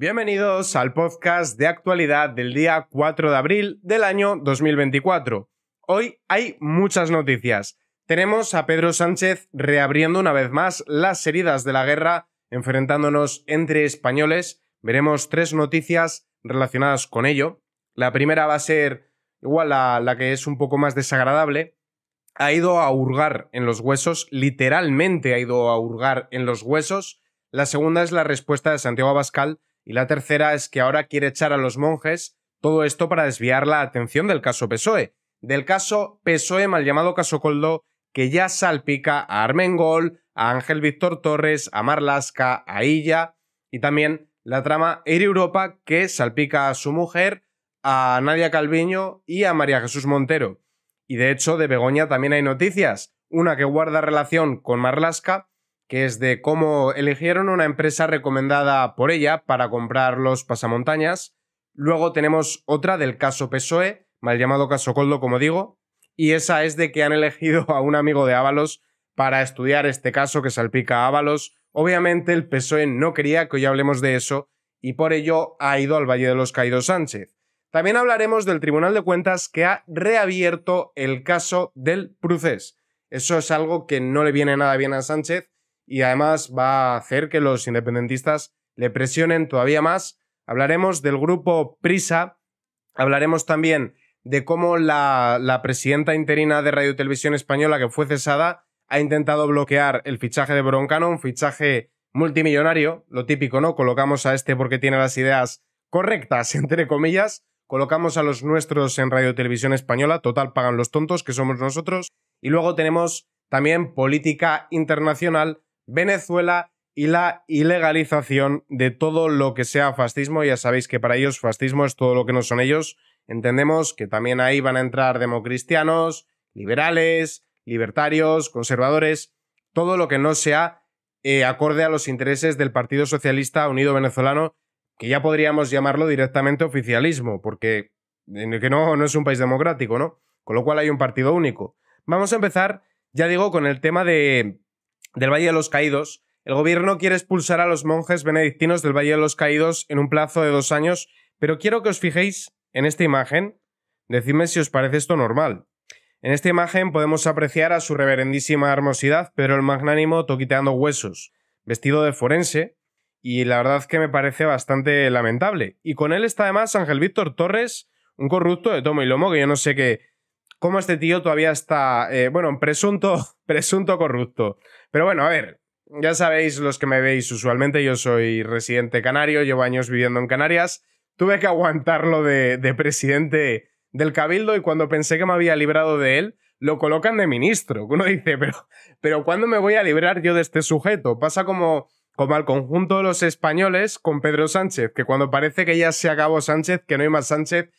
Bienvenidos al podcast de actualidad del día 4 de abril del año 2024. Hoy hay muchas noticias. Tenemos a Pedro Sánchez reabriendo una vez más las heridas de la guerra, enfrentándonos entre españoles. Veremos tres noticias relacionadas con ello. La primera va a ser igual la, la que es un poco más desagradable. Ha ido a hurgar en los huesos, literalmente ha ido a hurgar en los huesos. La segunda es la respuesta de Santiago Abascal y la tercera es que ahora quiere echar a los monjes, todo esto para desviar la atención del caso PSOE. Del caso PSOE, mal llamado caso Coldo, que ya salpica a Armengol, a Ángel Víctor Torres, a Marlasca, a Illa y también la trama Air Europa que salpica a su mujer, a Nadia Calviño y a María Jesús Montero. Y de hecho, de Begoña también hay noticias, una que guarda relación con Marlasca que es de cómo eligieron una empresa recomendada por ella para comprar los pasamontañas. Luego tenemos otra del caso PSOE, mal llamado caso Coldo, como digo, y esa es de que han elegido a un amigo de Ábalos para estudiar este caso que salpica a Ábalos. Obviamente el PSOE no quería que hoy hablemos de eso y por ello ha ido al Valle de los Caídos Sánchez. También hablaremos del Tribunal de Cuentas que ha reabierto el caso del Pruces. Eso es algo que no le viene nada bien a Sánchez y además va a hacer que los independentistas le presionen todavía más. Hablaremos del grupo Prisa, hablaremos también de cómo la, presidenta interina de Radio Televisión Española, que fue cesada, ha intentado bloquear el fichaje de Broncano, un fichaje multimillonario, lo típico, ¿no? Colocamos a este porque tiene las ideas correctas, entre comillas, colocamos a los nuestros en Radio Televisión Española, total pagan los tontos que somos nosotros, y luego tenemos también política internacional Venezuela y la ilegalización de todo lo que sea fascismo. Ya sabéis que para ellos fascismo es todo lo que no son ellos. Entendemos que también ahí van a entrar democristianos, liberales, libertarios, conservadores, todo lo que no sea eh, acorde a los intereses del Partido Socialista Unido Venezolano, que ya podríamos llamarlo directamente oficialismo, porque que no, no es un país democrático, ¿no? Con lo cual hay un partido único. Vamos a empezar, ya digo, con el tema de, del Valle de los Caídos, el gobierno quiere expulsar a los monjes benedictinos del Valle de los Caídos en un plazo de dos años, pero quiero que os fijéis en esta imagen. Decidme si os parece esto normal. En esta imagen podemos apreciar a su reverendísima hermosidad, pero el magnánimo toquiteando huesos, vestido de forense, y la verdad que me parece bastante lamentable. Y con él está además Ángel Víctor Torres, un corrupto de tomo y lomo que yo no sé qué, cómo este tío todavía está, eh, bueno, presunto, presunto corrupto. Pero bueno, a ver, ya sabéis los que me veis usualmente, yo soy residente canario, llevo años viviendo en Canarias, tuve que aguantarlo de, de presidente del cabildo y cuando pensé que me había librado de él, lo colocan de ministro. Uno dice, pero, pero ¿cuándo me voy a librar yo de este sujeto? Pasa como, como al conjunto de los españoles con Pedro Sánchez, que cuando parece que ya se acabó Sánchez, que no hay más Sánchez,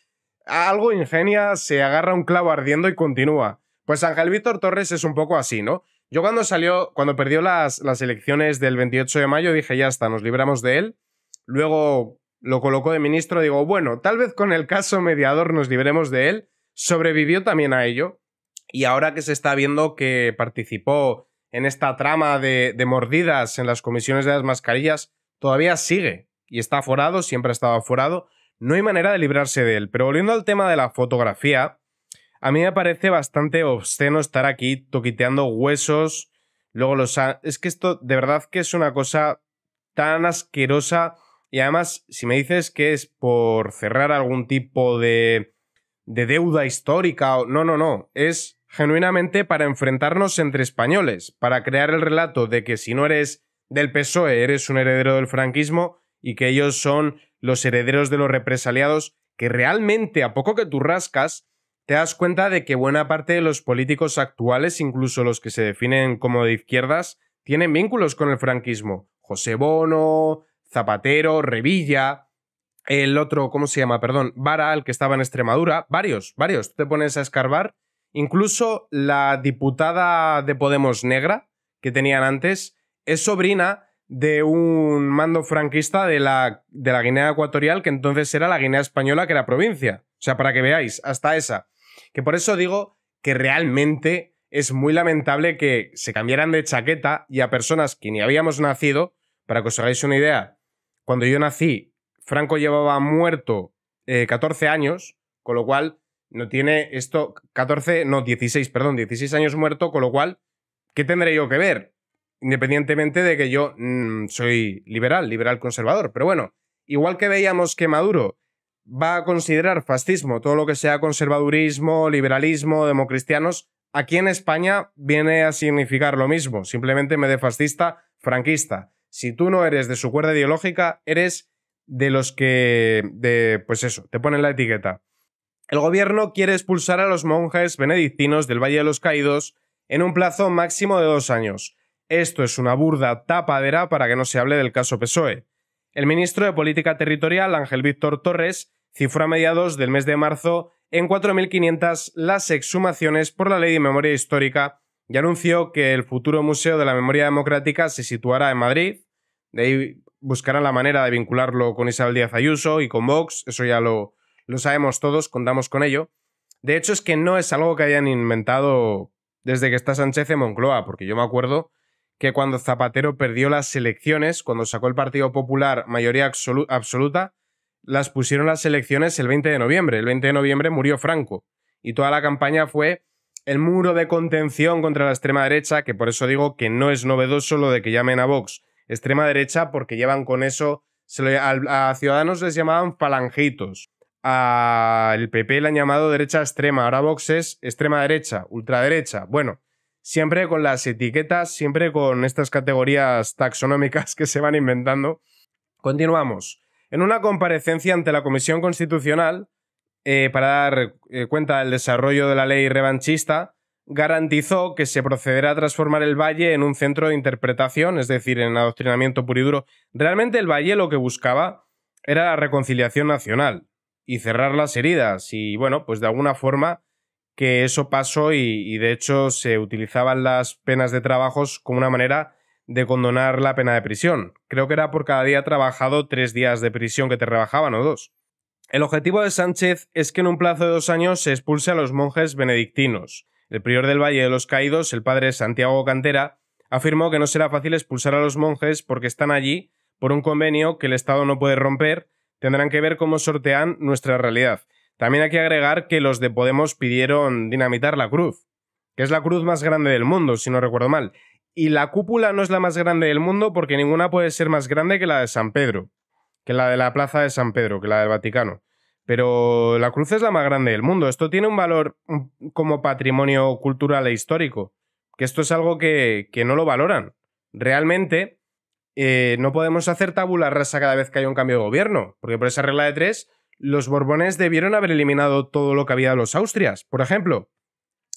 algo ingenia, se agarra un clavo ardiendo y continúa. Pues Ángel Víctor Torres es un poco así, ¿no? Yo cuando salió, cuando perdió las, las elecciones del 28 de mayo, dije, ya está, nos libramos de él. Luego lo colocó de ministro, digo, bueno, tal vez con el caso mediador nos libremos de él. Sobrevivió también a ello. Y ahora que se está viendo que participó en esta trama de, de mordidas en las comisiones de las mascarillas, todavía sigue y está aforado, siempre ha estado aforado no hay manera de librarse de él. Pero volviendo al tema de la fotografía, a mí me parece bastante obsceno estar aquí toquiteando huesos, luego los... Es que esto de verdad que es una cosa tan asquerosa y además si me dices que es por cerrar algún tipo de, de deuda histórica o... No, no, no, es genuinamente para enfrentarnos entre españoles, para crear el relato de que si no eres del PSOE eres un heredero del franquismo y que ellos son los herederos de los represaliados, que realmente a poco que tú rascas, te das cuenta de que buena parte de los políticos actuales, incluso los que se definen como de izquierdas, tienen vínculos con el franquismo. José Bono, Zapatero, Revilla, el otro, ¿cómo se llama? Perdón, Vara, el que estaba en Extremadura, varios, varios. Tú te pones a escarbar. Incluso la diputada de Podemos Negra que tenían antes es sobrina de un mando franquista de la, de la Guinea Ecuatorial, que entonces era la Guinea Española, que era provincia. O sea, para que veáis, hasta esa. Que por eso digo que realmente es muy lamentable que se cambiaran de chaqueta y a personas que ni habíamos nacido, para que os hagáis una idea, cuando yo nací, Franco llevaba muerto 14 eh, años, con lo cual no tiene esto, 14, no, 16, perdón, 16 años muerto, con lo cual, ¿qué tendré yo que ver? Independientemente de que yo mm, soy liberal, liberal conservador. Pero bueno, igual que veíamos que Maduro va a considerar fascismo todo lo que sea conservadurismo, liberalismo, democristianos, aquí en España viene a significar lo mismo. Simplemente me de fascista, franquista. Si tú no eres de su cuerda ideológica, eres de los que, de, pues eso, te ponen la etiqueta. El gobierno quiere expulsar a los monjes benedictinos del Valle de los Caídos en un plazo máximo de dos años. Esto es una burda tapadera para que no se hable del caso PSOE. El ministro de Política Territorial, Ángel Víctor Torres, cifró a mediados del mes de marzo en 4.500 las exhumaciones por la Ley de Memoria Histórica y anunció que el futuro Museo de la Memoria Democrática se situará en Madrid. De ahí buscarán la manera de vincularlo con Isabel Díaz Ayuso y con Vox, eso ya lo, lo sabemos todos, contamos con ello. De hecho, es que no es algo que hayan inventado desde que está Sánchez en Moncloa, porque yo me acuerdo que cuando Zapatero perdió las elecciones, cuando sacó el Partido Popular mayoría absoluta, las pusieron las elecciones el 20 de noviembre. El 20 de noviembre murió Franco. Y toda la campaña fue el muro de contención contra la extrema derecha, que por eso digo que no es novedoso lo de que llamen a Vox extrema derecha, porque llevan con eso. a, Ciudadanos les llamaban falangitos. Al PP le han llamado derecha extrema. Ahora Vox es extrema derecha, ultraderecha. Bueno, siempre con las etiquetas, siempre con estas categorías taxonómicas que se van inventando. Continuamos. En una comparecencia ante la Comisión Constitucional, eh, para dar eh, cuenta del desarrollo de la ley revanchista, garantizó que se procederá a transformar el Valle en un centro de interpretación, es decir, en adoctrinamiento puro y duro. Realmente el Valle lo que buscaba era la reconciliación nacional y cerrar las heridas y, bueno, pues de alguna forma que eso pasó y, de hecho se utilizaban las penas de trabajos como una manera de condonar la pena de prisión. Creo que era por cada día trabajado tres días de prisión que te rebajaban o dos. El objetivo de Sánchez es que en un plazo de dos años se expulse a los monjes benedictinos. El prior del Valle de los Caídos, el padre Santiago Cantera, afirmó que no será fácil expulsar a los monjes porque están allí por un convenio que el Estado no puede romper, tendrán que ver cómo sortean nuestra realidad. También hay que agregar que los de Podemos pidieron dinamitar la cruz, que es la cruz más grande del mundo, si no recuerdo mal. Y la cúpula no es la más grande del mundo porque ninguna puede ser más grande que la de San Pedro, que la de la Plaza de San Pedro, que la del Vaticano. Pero la cruz es la más grande del mundo. Esto tiene un valor mm, como patrimonio cultural e histórico, que esto es algo que, no lo valoran. Realmente eh, no podemos hacer tabula rasa cada vez que hay un cambio de gobierno, porque por esa regla de tres los Borbones debieron haber eliminado todo lo que había de los Austrias, por ejemplo.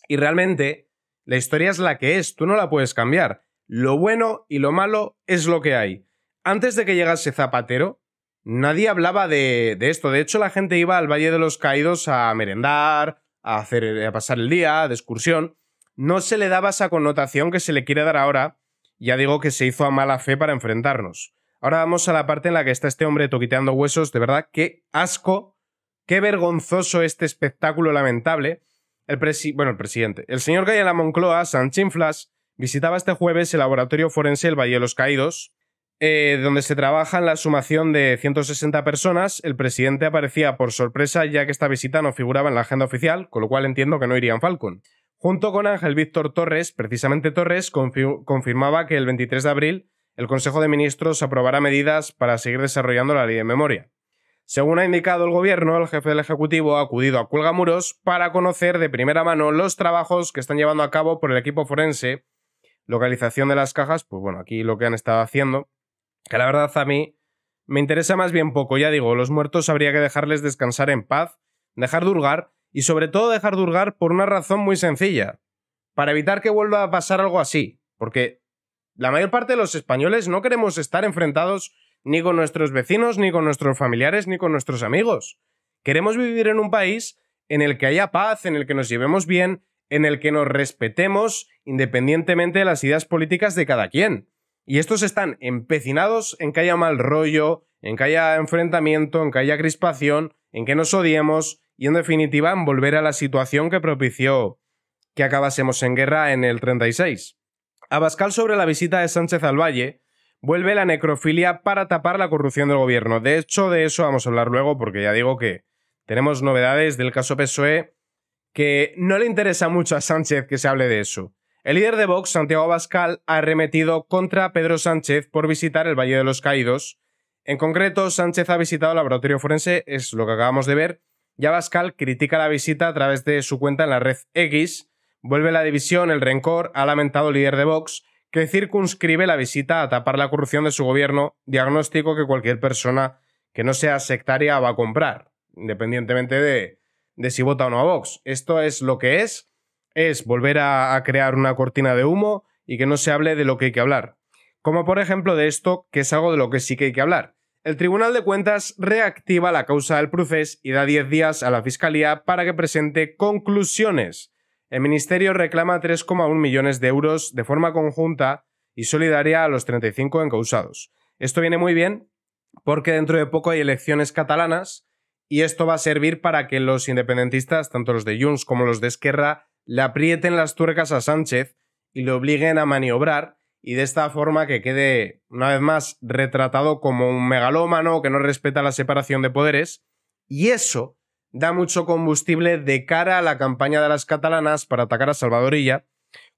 Y realmente, la historia es la que es, tú no la puedes cambiar. Lo bueno y lo malo es lo que hay. Antes de que llegase Zapatero, nadie hablaba de, esto. De hecho, la gente iba al Valle de los Caídos a merendar, a, hacer, a pasar el día, de excursión. No se le daba esa connotación que se le quiere dar ahora. Ya digo que se hizo a mala fe para enfrentarnos. Ahora vamos a la parte en la que está este hombre toquiteando huesos. De verdad, qué asco, qué vergonzoso este espectáculo lamentable. El bueno, el presidente. El señor Gaya la Moncloa, Sanchinflas, visitaba este jueves el laboratorio forense El Valle de los Caídos, eh, donde se trabaja en la sumación de 160 personas. El presidente aparecía por sorpresa ya que esta visita no figuraba en la agenda oficial, con lo cual entiendo que no irían Falcon. Junto con Ángel Víctor Torres, precisamente Torres, confirmaba que el 23 de abril el Consejo de Ministros aprobará medidas para seguir desarrollando la ley de memoria. Según ha indicado el gobierno, el jefe del Ejecutivo ha acudido a Muros para conocer de primera mano los trabajos que están llevando a cabo por el equipo forense, localización de las cajas, pues bueno, aquí lo que han estado haciendo, que la verdad a mí me interesa más bien poco, ya digo, los muertos habría que dejarles descansar en paz, dejar de hurgar y sobre todo dejar de hurgar por una razón muy sencilla, para evitar que vuelva a pasar algo así, porque la mayor parte de los españoles no queremos estar enfrentados ni con nuestros vecinos, ni con nuestros familiares, ni con nuestros amigos. Queremos vivir en un país en el que haya paz, en el que nos llevemos bien, en el que nos respetemos independientemente de las ideas políticas de cada quien. Y estos están empecinados en que haya mal rollo, en que haya enfrentamiento, en que haya crispación, en que nos odiemos y en definitiva en volver a la situación que propició que acabásemos en guerra en el 36. Abascal sobre la visita de Sánchez al Valle vuelve la necrofilia para tapar la corrupción del gobierno. De hecho, de eso vamos a hablar luego porque ya digo que tenemos novedades del caso PSOE que no le interesa mucho a Sánchez que se hable de eso. El líder de Vox, Santiago Abascal, ha arremetido contra Pedro Sánchez por visitar el Valle de los Caídos. En concreto, Sánchez ha visitado el laboratorio forense, es lo que acabamos de ver, Ya Abascal critica la visita a través de su cuenta en la red X, Vuelve la división, el rencor, ha lamentado el líder de Vox, que circunscribe la visita a tapar la corrupción de su gobierno, diagnóstico que cualquier persona que no sea sectaria va a comprar, independientemente de, si vota o no a Vox. Esto es lo que es, es volver a, a crear una cortina de humo y que no se hable de lo que hay que hablar. Como por ejemplo de esto, que es algo de lo que sí que hay que hablar. El Tribunal de Cuentas reactiva la causa del proceso y da 10 días a la Fiscalía para que presente conclusiones el Ministerio reclama 3,1 millones de euros de forma conjunta y solidaria a los 35 encausados. Esto viene muy bien porque dentro de poco hay elecciones catalanas y esto va a servir para que los independentistas, tanto los de Junts como los de Esquerra, le aprieten las tuercas a Sánchez y le obliguen a maniobrar y de esta forma que quede una vez más retratado como un megalómano que no respeta la separación de poderes y eso da mucho combustible de cara a la campaña de las catalanas para atacar a Salvadorilla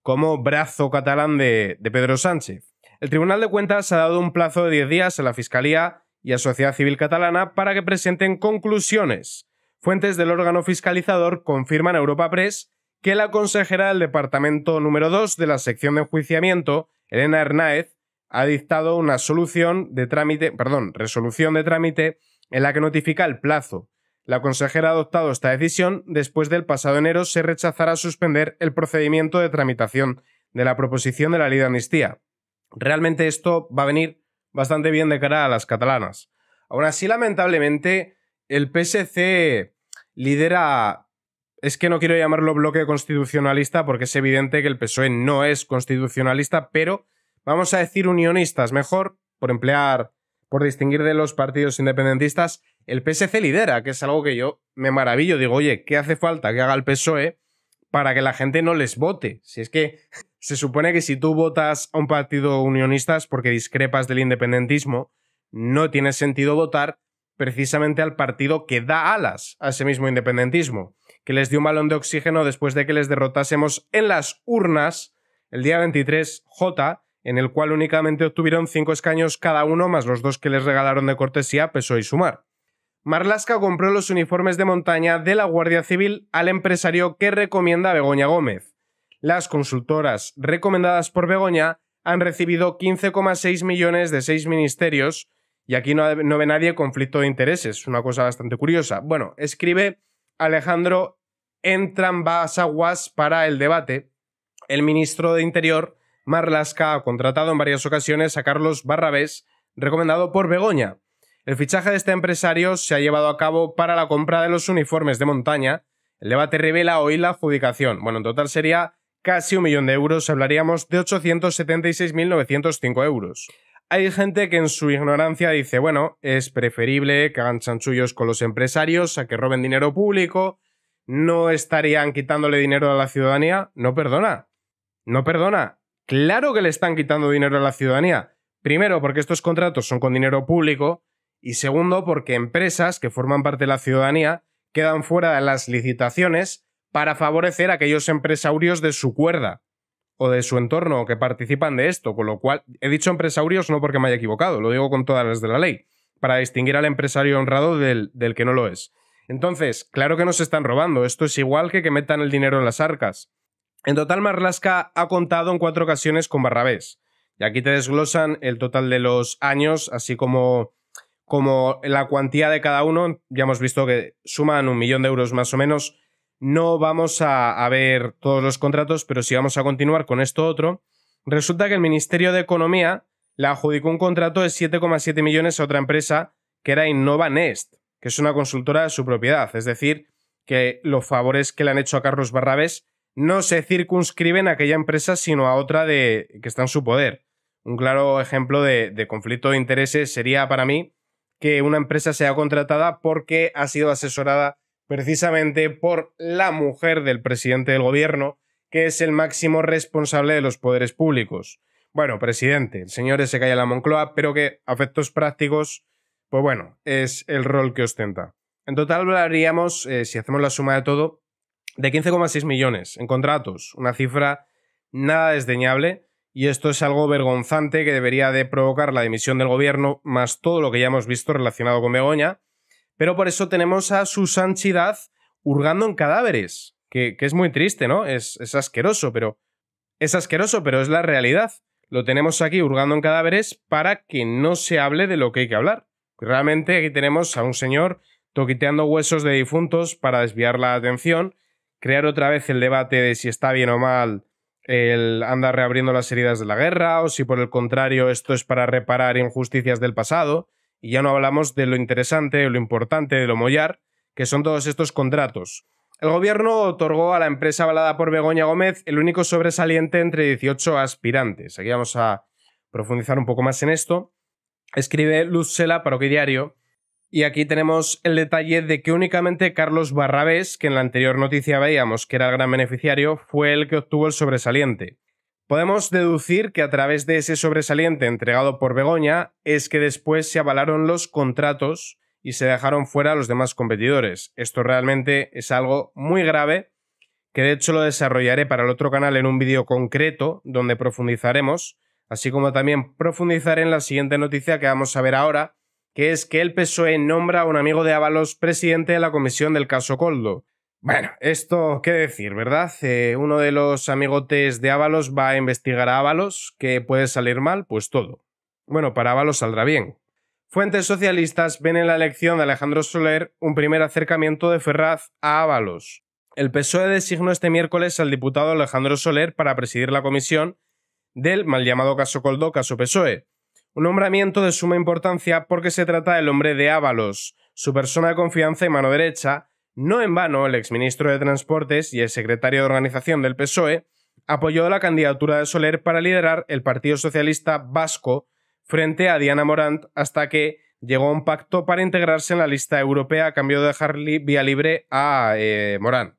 como brazo catalán de, Pedro Sánchez. El Tribunal de Cuentas ha dado un plazo de 10 días a la Fiscalía y a Sociedad Civil Catalana para que presenten conclusiones. Fuentes del órgano fiscalizador confirman a Europa Press que la consejera del departamento número 2 de la sección de enjuiciamiento, Elena Hernáez, ha dictado una solución de trámite, resolución de trámite en la que notifica el plazo la consejera ha adoptado esta decisión después del pasado enero se rechazará suspender el procedimiento de tramitación de la proposición de la ley de amnistía. Realmente esto va a venir bastante bien de cara a las catalanas. Aún así, lamentablemente, el PSC lidera... Es que no quiero llamarlo bloque constitucionalista porque es evidente que el PSOE no es constitucionalista, pero vamos a decir unionistas, mejor por emplear, por distinguir de los partidos independentistas el PSC lidera, que es algo que yo me maravillo. Digo, oye, ¿qué hace falta que haga el PSOE para que la gente no les vote? Si es que se supone que si tú votas a un partido unionista porque discrepas del independentismo, no tiene sentido votar precisamente al partido que da alas a ese mismo independentismo, que les dio un balón de oxígeno después de que les derrotásemos en las urnas el día 23J, en el cual únicamente obtuvieron cinco escaños cada uno más los dos que les regalaron de cortesía PSOE y Sumar. Marlaska compró los uniformes de montaña de la Guardia Civil al empresario que recomienda Begoña Gómez. Las consultoras recomendadas por Begoña han recibido 15,6 millones de seis ministerios y aquí no, ve nadie conflicto de intereses, una cosa bastante curiosa. Bueno, escribe Alejandro Entrambas Aguas para el debate. El ministro de Interior, Marlasca, ha contratado en varias ocasiones a Carlos Barrabés, recomendado por Begoña el fichaje de este empresario se ha llevado a cabo para la compra de los uniformes de montaña. El debate revela hoy la adjudicación. Bueno, en total sería casi un millón de euros, hablaríamos de 876.905 euros. Hay gente que en su ignorancia dice, bueno, es preferible que hagan chanchullos con los empresarios a que roben dinero público, no estarían quitándole dinero a la ciudadanía. No perdona, no perdona. Claro que le están quitando dinero a la ciudadanía. Primero, porque estos contratos son con dinero público y segundo porque empresas que forman parte de la ciudadanía quedan fuera de las licitaciones para favorecer a aquellos empresarios de su cuerda o de su entorno que participan de esto, con lo cual he dicho empresarios no porque me haya equivocado, lo digo con todas las de la ley, para distinguir al empresario honrado del, que no lo es. Entonces, claro que nos están robando, esto es igual que que metan el dinero en las arcas. En total, Marlaska ha contado en cuatro ocasiones con Barrabés, y aquí te desglosan el total de los años, así como como la cuantía de cada uno, ya hemos visto que suman un millón de euros más o menos. No vamos a, ver todos los contratos, pero si vamos a continuar con esto otro, resulta que el Ministerio de Economía le adjudicó un contrato de 7,7 millones a otra empresa que era Innova Nest, que es una consultora de su propiedad. Es decir, que los favores que le han hecho a Carlos Barrabés no se circunscriben a aquella empresa, sino a otra de, que está en su poder. Un claro ejemplo de conflicto de intereses sería para mí que una empresa sea contratada porque ha sido asesorada precisamente por la mujer del presidente del gobierno, que es el máximo responsable de los poderes públicos. Bueno, presidente, el señor se calla la Moncloa, pero que a efectos prácticos, pues bueno, es el rol que ostenta. En total hablaríamos, eh, si hacemos la suma de todo, de 15,6 millones en contratos, una cifra nada desdeñable y esto es algo vergonzante que debería de provocar la dimisión del gobierno, más todo lo que ya hemos visto relacionado con Begoña. Pero por eso tenemos a su sanchidad hurgando en cadáveres, que, es muy triste, ¿no? Es, asqueroso, pero... Es asqueroso, pero es la realidad. Lo tenemos aquí hurgando en cadáveres para que no se hable de lo que hay que hablar. Realmente aquí tenemos a un señor toquiteando huesos de difuntos para desviar la atención, crear otra vez el debate de si está bien o mal el anda reabriendo las heridas de la guerra, o si por el contrario esto es para reparar injusticias del pasado, y ya no hablamos de lo interesante, o lo importante, de lo mollar, que son todos estos contratos. El gobierno otorgó a la empresa avalada por Begoña Gómez el único sobresaliente entre 18 aspirantes. Aquí vamos a profundizar un poco más en esto. Escribe Luz Sela para OK Diario y aquí tenemos el detalle de que únicamente Carlos Barrabés, que en la anterior noticia veíamos que era el gran beneficiario, fue el que obtuvo el sobresaliente. Podemos deducir que a través de ese sobresaliente entregado por Begoña es que después se avalaron los contratos y se dejaron fuera a los demás competidores. Esto realmente es algo muy grave, que de hecho lo desarrollaré para el otro canal en un vídeo concreto donde profundizaremos, así como también profundizaré en la siguiente noticia que vamos a ver ahora, que es que el PSOE nombra a un amigo de Ábalos presidente de la comisión del caso Coldo. Bueno, esto qué decir, ¿verdad? Eh, uno de los amigotes de Ábalos va a investigar a Ábalos, que puede salir mal, pues todo. Bueno, para Ábalos saldrá bien. Fuentes socialistas ven en la elección de Alejandro Soler un primer acercamiento de Ferraz a Ábalos. El PSOE designó este miércoles al diputado Alejandro Soler para presidir la comisión del mal llamado caso Coldo, caso PSOE, un nombramiento de suma importancia porque se trata del hombre de Ábalos, su persona de confianza y mano derecha. No en vano, el exministro de Transportes y el secretario de organización del PSOE apoyó la candidatura de Soler para liderar el Partido Socialista Vasco frente a Diana Morant hasta que llegó a un pacto para integrarse en la lista europea a cambio de dejar vía libre a eh, Morant.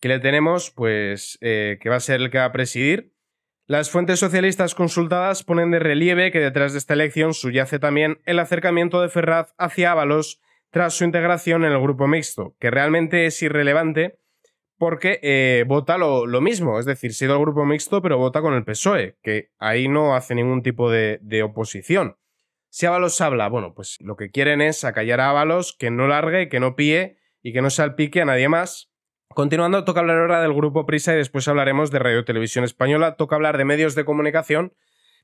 Que le tenemos, pues, eh, que va a ser el que va a presidir las fuentes socialistas consultadas ponen de relieve que detrás de esta elección subyace también el acercamiento de Ferraz hacia Ábalos tras su integración en el grupo mixto, que realmente es irrelevante porque eh, vota lo, mismo, es decir, sigue al grupo mixto pero vota con el PSOE, que ahí no hace ningún tipo de, de oposición. Si Ábalos habla, bueno, pues lo que quieren es acallar a Ábalos, que no largue, que no píe y que no salpique a nadie más, Continuando, toca hablar ahora del grupo Prisa y después hablaremos de Radio Televisión Española. Toca hablar de medios de comunicación.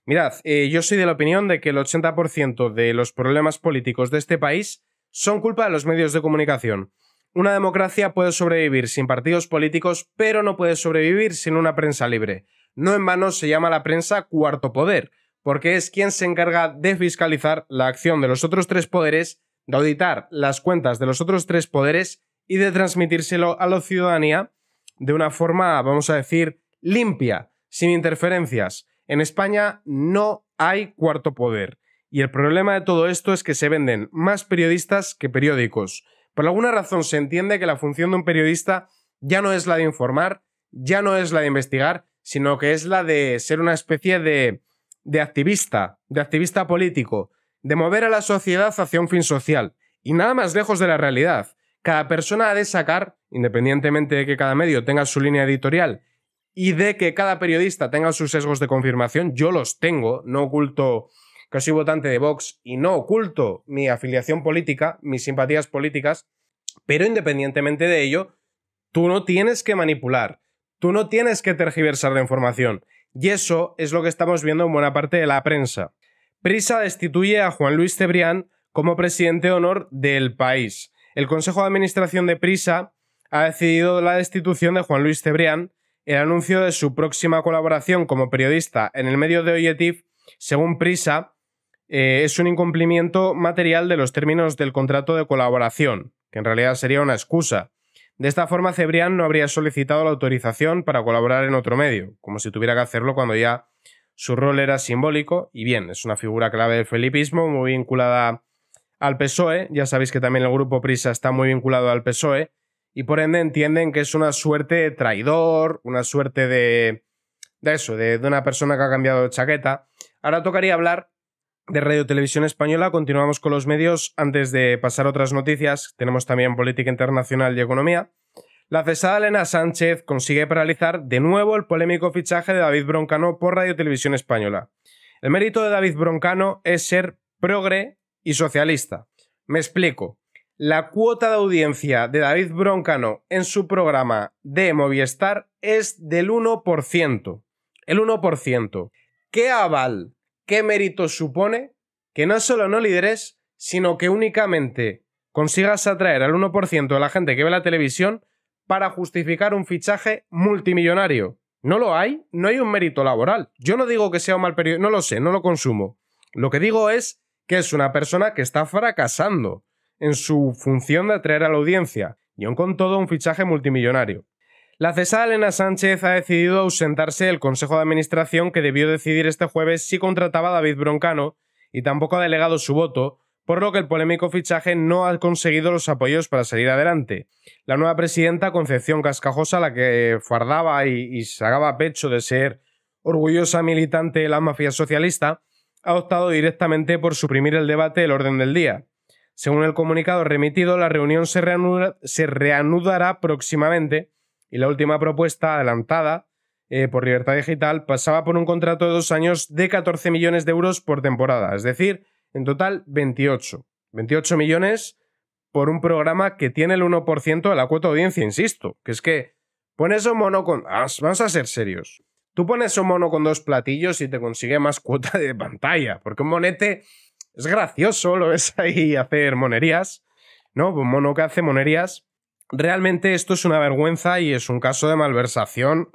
Mirad, eh, yo soy de la opinión de que el 80% de los problemas políticos de este país son culpa de los medios de comunicación. Una democracia puede sobrevivir sin partidos políticos, pero no puede sobrevivir sin una prensa libre. No en vano se llama la prensa cuarto poder, porque es quien se encarga de fiscalizar la acción de los otros tres poderes, de auditar las cuentas de los otros tres poderes y de transmitírselo a la ciudadanía de una forma, vamos a decir, limpia, sin interferencias. En España no hay cuarto poder. Y el problema de todo esto es que se venden más periodistas que periódicos. Por alguna razón se entiende que la función de un periodista ya no es la de informar, ya no es la de investigar, sino que es la de ser una especie de, de activista, de activista político, de mover a la sociedad hacia un fin social. Y nada más lejos de la realidad. Cada persona ha de sacar, independientemente de que cada medio tenga su línea editorial y de que cada periodista tenga sus sesgos de confirmación, yo los tengo, no oculto que soy votante de Vox y no oculto mi afiliación política, mis simpatías políticas, pero independientemente de ello, tú no tienes que manipular, tú no tienes que tergiversar la información. Y eso es lo que estamos viendo en buena parte de la prensa. Prisa destituye a Juan Luis Cebrián como presidente honor del país el Consejo de Administración de Prisa ha decidido la destitución de Juan Luis Cebrián, el anuncio de su próxima colaboración como periodista en el medio de Oyetif, según Prisa, eh, es un incumplimiento material de los términos del contrato de colaboración, que en realidad sería una excusa. De esta forma, Cebrián no habría solicitado la autorización para colaborar en otro medio, como si tuviera que hacerlo cuando ya su rol era simbólico, y bien, es una figura clave del felipismo, muy vinculada a al PSOE, ya sabéis que también el grupo Prisa está muy vinculado al PSOE, y por ende entienden que es una suerte de traidor, una suerte de... de eso, de, una persona que ha cambiado de chaqueta. Ahora tocaría hablar de Radio Televisión Española. Continuamos con los medios. Antes de pasar otras noticias, tenemos también política internacional y economía. La cesada Elena Sánchez consigue paralizar de nuevo el polémico fichaje de David Broncano por Radio Televisión Española. El mérito de David Broncano es ser progre y socialista. Me explico. La cuota de audiencia de David Broncano en su programa de Movistar es del 1%. El 1%. ¿Qué aval, qué mérito supone que no solo no lideres, sino que únicamente consigas atraer al 1% de la gente que ve la televisión para justificar un fichaje multimillonario? No lo hay, no hay un mérito laboral. Yo no digo que sea un mal periódico. no lo sé, no lo consumo. Lo que digo es que es una persona que está fracasando en su función de atraer a la audiencia, y aun con todo un fichaje multimillonario. La cesada Elena Sánchez ha decidido ausentarse del Consejo de Administración que debió decidir este jueves si contrataba a David Broncano, y tampoco ha delegado su voto, por lo que el polémico fichaje no ha conseguido los apoyos para salir adelante. La nueva presidenta, Concepción Cascajosa, la que fardaba y, y sacaba pecho de ser orgullosa militante de la mafia socialista, ha optado directamente por suprimir el debate del orden del día. Según el comunicado remitido, la reunión se, reanudará próximamente y la última propuesta adelantada eh, por Libertad Digital pasaba por un contrato de dos años de 14 millones de euros por temporada, es decir, en total 28. 28 millones por un programa que tiene el 1% de la cuota de audiencia, insisto, que es que un mono con... Ah, vamos a ser serios. Tú pones un mono con dos platillos y te consigue más cuota de pantalla, porque un monete es gracioso, lo ves ahí hacer monerías, ¿no? Un mono que hace monerías. Realmente esto es una vergüenza y es un caso de malversación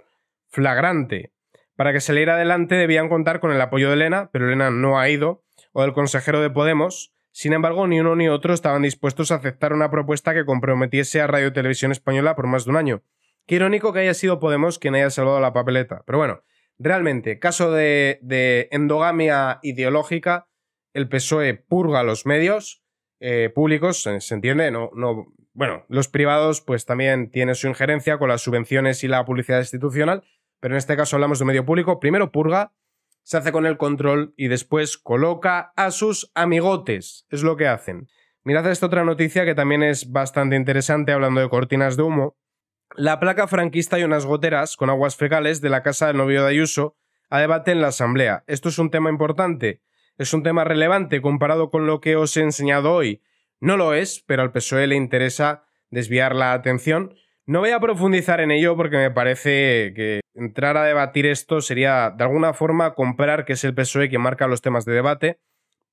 flagrante. Para que se le irá adelante debían contar con el apoyo de Elena, pero Elena no ha ido, o del consejero de Podemos. Sin embargo, ni uno ni otro estaban dispuestos a aceptar una propuesta que comprometiese a Radio Televisión Española por más de un año. Qué irónico que haya sido Podemos quien haya salvado la papeleta. Pero bueno, realmente, caso de, endogamia ideológica, el PSOE purga los medios eh, públicos, se entiende, no, no, bueno, los privados pues también tienen su injerencia con las subvenciones y la publicidad institucional, pero en este caso hablamos de medio público, primero purga, se hace con el control y después coloca a sus amigotes, es lo que hacen. Mirad esta otra noticia que también es bastante interesante hablando de cortinas de humo. La placa franquista y unas goteras con aguas fecales de la casa del novio de Ayuso a debate en la Asamblea. Esto es un tema importante, es un tema relevante comparado con lo que os he enseñado hoy. No lo es, pero al PSOE le interesa desviar la atención. No voy a profundizar en ello porque me parece que entrar a debatir esto sería de alguna forma comprar que es el PSOE quien marca los temas de debate.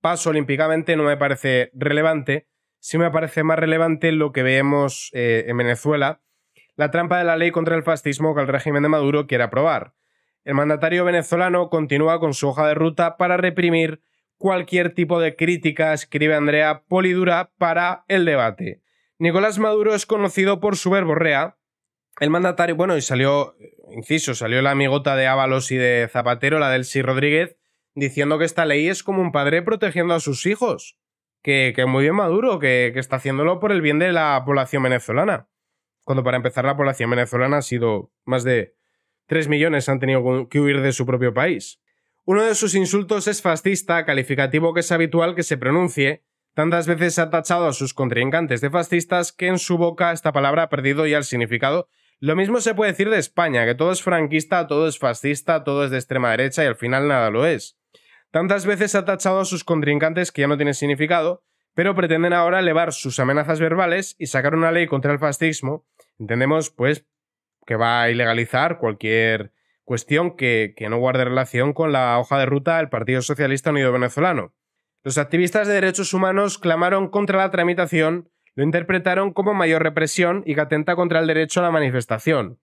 Paso olímpicamente no me parece relevante. Sí me parece más relevante lo que vemos eh, en Venezuela, la trampa de la ley contra el fascismo que el régimen de Maduro quiere aprobar. El mandatario venezolano continúa con su hoja de ruta para reprimir cualquier tipo de crítica, escribe Andrea Polidura para el debate. Nicolás Maduro es conocido por su verborrea. El mandatario, bueno, y salió, inciso, salió la amigota de Ábalos y de Zapatero, la del Sí Rodríguez, diciendo que esta ley es como un padre protegiendo a sus hijos. Que, muy bien Maduro, que está haciéndolo por el bien de la población venezolana cuando para empezar la población venezolana ha sido más de 3 millones han tenido que huir de su propio país. Uno de sus insultos es fascista, calificativo que es habitual que se pronuncie. Tantas veces ha tachado a sus contrincantes de fascistas que en su boca esta palabra ha perdido ya el significado. Lo mismo se puede decir de España, que todo es franquista, todo es fascista, todo es de extrema derecha y al final nada lo es. Tantas veces ha tachado a sus contrincantes que ya no tiene significado, pero pretenden ahora elevar sus amenazas verbales y sacar una ley contra el fascismo. Entendemos, pues, que va a ilegalizar cualquier cuestión que, no guarde relación con la hoja de ruta del Partido Socialista Unido Venezolano. Los activistas de derechos humanos clamaron contra la tramitación, lo interpretaron como mayor represión y que atenta contra el derecho a la manifestación.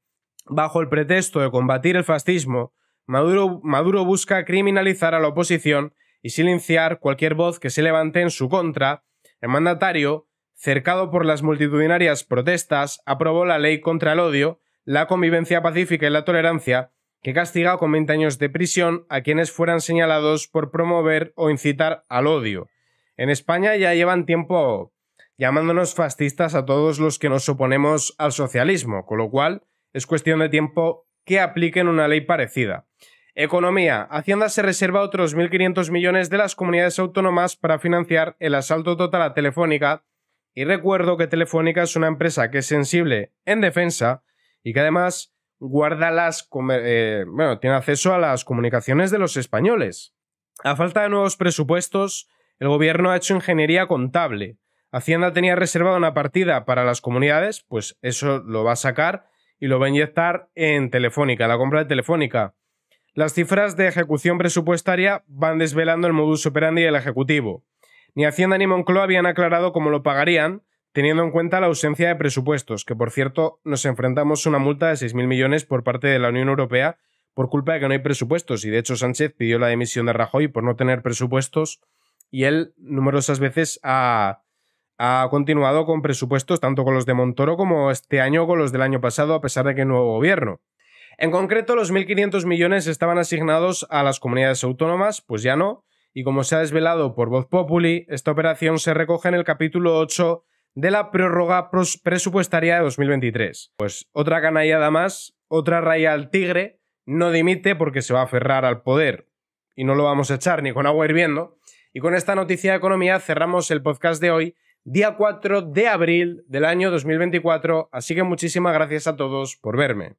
Bajo el pretexto de combatir el fascismo, Maduro busca criminalizar a la oposición y silenciar cualquier voz que se levante en su contra, el mandatario, cercado por las multitudinarias protestas, aprobó la ley contra el odio, la convivencia pacífica y la tolerancia, que castiga con 20 años de prisión a quienes fueran señalados por promover o incitar al odio. En España ya llevan tiempo llamándonos fascistas a todos los que nos oponemos al socialismo, con lo cual es cuestión de tiempo que apliquen una ley parecida. Economía. Hacienda se reserva otros 1.500 millones de las comunidades autónomas para financiar el asalto total a Telefónica. Y recuerdo que Telefónica es una empresa que es sensible en defensa y que además guarda las. Eh, bueno, tiene acceso a las comunicaciones de los españoles. A falta de nuevos presupuestos, el gobierno ha hecho ingeniería contable. Hacienda tenía reservada una partida para las comunidades, pues eso lo va a sacar y lo va a inyectar en Telefónica, la compra de Telefónica. Las cifras de ejecución presupuestaria van desvelando el modus operandi del Ejecutivo. Ni Hacienda ni Moncloa habían aclarado cómo lo pagarían, teniendo en cuenta la ausencia de presupuestos, que por cierto nos enfrentamos a una multa de 6.000 millones por parte de la Unión Europea por culpa de que no hay presupuestos, y de hecho Sánchez pidió la dimisión de Rajoy por no tener presupuestos, y él numerosas veces ha, ha continuado con presupuestos, tanto con los de Montoro como este año con los del año pasado, a pesar de que hay nuevo gobierno. En concreto, los 1.500 millones estaban asignados a las comunidades autónomas, pues ya no, y como se ha desvelado por Voz Populi, esta operación se recoge en el capítulo 8 de la prórroga presupuestaria de 2023. Pues otra canallada más, otra raya al tigre, no dimite porque se va a aferrar al poder y no lo vamos a echar ni con agua hirviendo. Y con esta noticia de economía cerramos el podcast de hoy, día 4 de abril del año 2024, así que muchísimas gracias a todos por verme.